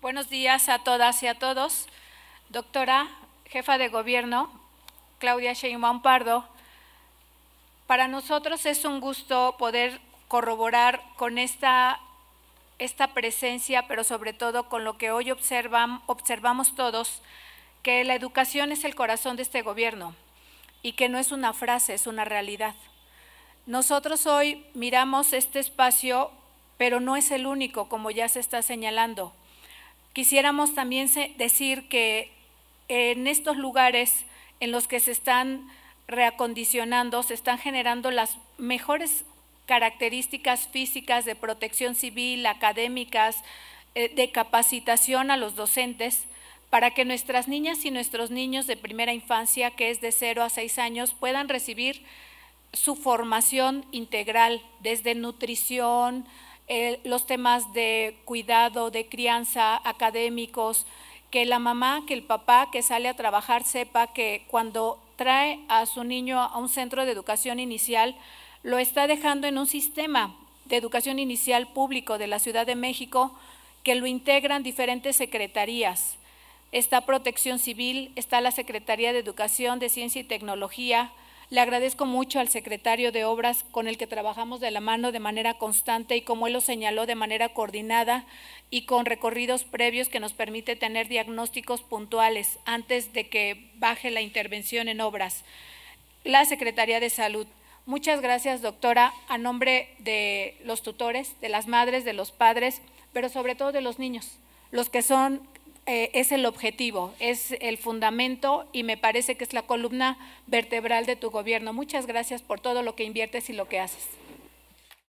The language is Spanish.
buenos días a todas y a todos. Doctora, jefa de gobierno, Claudia Sheinbaum Pardo, para nosotros es un gusto poder corroborar con esta, esta presencia, pero sobre todo con lo que hoy observamos todos, que la educación es el corazón de este gobierno y que no es una frase, es una realidad. Nosotros hoy miramos este espacio pero no es el único, como ya se está señalando. Quisiéramos también decir que en estos lugares en los que se están reacondicionando, se están generando las mejores características físicas de protección civil, académicas, eh, de capacitación a los docentes, para que nuestras niñas y nuestros niños de primera infancia, que es de 0 a 6 años, puedan recibir su formación integral, desde nutrición, eh, los temas de cuidado, de crianza, académicos, que la mamá, que el papá que sale a trabajar sepa que cuando trae a su niño a un centro de educación inicial, lo está dejando en un sistema de educación inicial público de la Ciudad de México que lo integran diferentes secretarías. Está Protección Civil, está la Secretaría de Educación, de Ciencia y Tecnología, le agradezco mucho al secretario de Obras con el que trabajamos de la mano de manera constante y como él lo señaló de manera coordinada y con recorridos previos que nos permite tener diagnósticos puntuales antes de que baje la intervención en obras. La Secretaría de Salud. Muchas gracias, doctora, a nombre de los tutores, de las madres, de los padres, pero sobre todo de los niños, los que son eh, es el objetivo, es el fundamento y me parece que es la columna vertebral de tu gobierno. Muchas gracias por todo lo que inviertes y lo que haces.